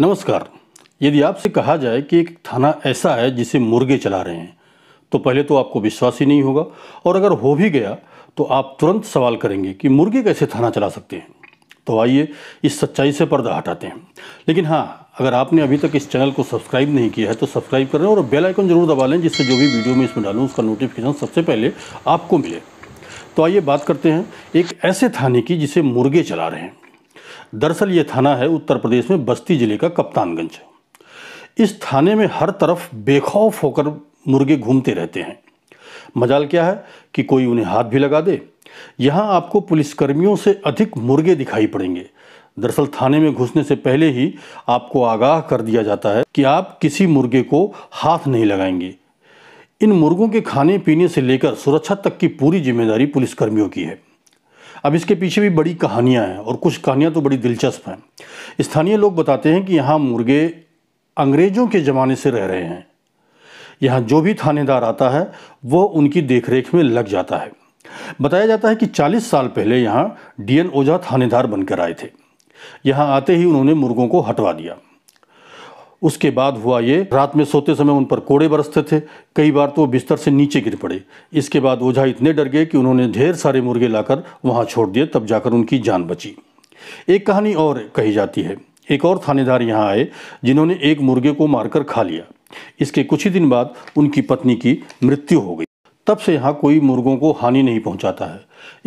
नमस्कार यदि आपसे कहा जाए कि एक थाना ऐसा है जिसे मुर्गे चला रहे हैं तो पहले तो आपको विश्वास ही नहीं होगा और अगर हो भी गया तो आप तुरंत सवाल करेंगे कि मुर्गे कैसे थाना चला सकते हैं तो आइए इस सच्चाई से पर्दा हटाते हैं लेकिन हाँ अगर आपने अभी तक इस चैनल को सब्सक्राइब नहीं किया है तो सब्सक्राइब करें और बेल आइकन जरूर दबा लें जिससे जो भी वीडियो में इसमें डालूँ उसका नोटिफिकेशन सबसे पहले आपको मिले तो आइए बात करते हैं एक ऐसे थाने की जिसे मुर्गे चला रहे हैं दरअसल ये थाना है उत्तर प्रदेश में बस्ती जिले का कप्तानगंज इस थाने में हर तरफ बेखौफ होकर मुर्गे घूमते रहते हैं मजाल क्या है कि कोई उन्हें हाथ भी लगा दे यहाँ आपको पुलिसकर्मियों से अधिक मुर्गे दिखाई पड़ेंगे दरअसल थाने में घुसने से पहले ही आपको आगाह कर दिया जाता है कि आप किसी मुर्गे को हाथ नहीं लगाएंगे इन मुर्गों के खाने पीने से लेकर सुरक्षा तक की पूरी जिम्मेदारी पुलिसकर्मियों की है अब इसके पीछे भी बड़ी कहानियाँ हैं और कुछ कहानियाँ तो बड़ी दिलचस्प हैं स्थानीय लोग बताते हैं कि यहाँ मुर्गे अंग्रेज़ों के ज़माने से रह रहे हैं यहाँ जो भी थानेदार आता है वो उनकी देखरेख में लग जाता है बताया जाता है कि 40 साल पहले यहाँ डीएन ओझा थानेदार बनकर आए थे यहाँ आते ही उन्होंने मुर्गों को हटवा दिया उसके बाद हुआ ये रात में सोते समय उन पर कोड़े बरसते थे कई बार तो वो बिस्तर से नीचे गिर पड़े इसके बाद ओझा इतने डर गए कि उन्होंने ढेर सारे मुर्गे लाकर वहाँ छोड़ दिए तब जाकर उनकी जान बची एक कहानी और कही जाती है एक और थानेदार यहाँ आए जिन्होंने एक मुर्गे को मारकर खा लिया इसके कुछ ही दिन बाद उनकी पत्नी की मृत्यु हो गई तब से यहाँ कोई मुर्गों को हानि नहीं पहुँचाता है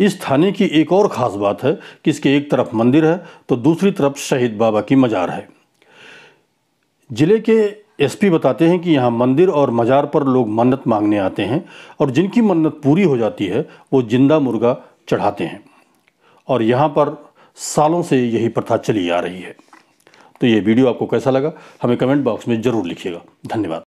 इस थाने की एक और ख़ास बात है कि इसके एक तरफ मंदिर है तो दूसरी तरफ शहीद बाबा की मज़ार है जिले के एसपी बताते हैं कि यहाँ मंदिर और मज़ार पर लोग मन्नत मांगने आते हैं और जिनकी मन्नत पूरी हो जाती है वो जिंदा मुर्गा चढ़ाते हैं और यहाँ पर सालों से यही प्रथा चली आ रही है तो ये वीडियो आपको कैसा लगा हमें कमेंट बॉक्स में ज़रूर लिखिएगा धन्यवाद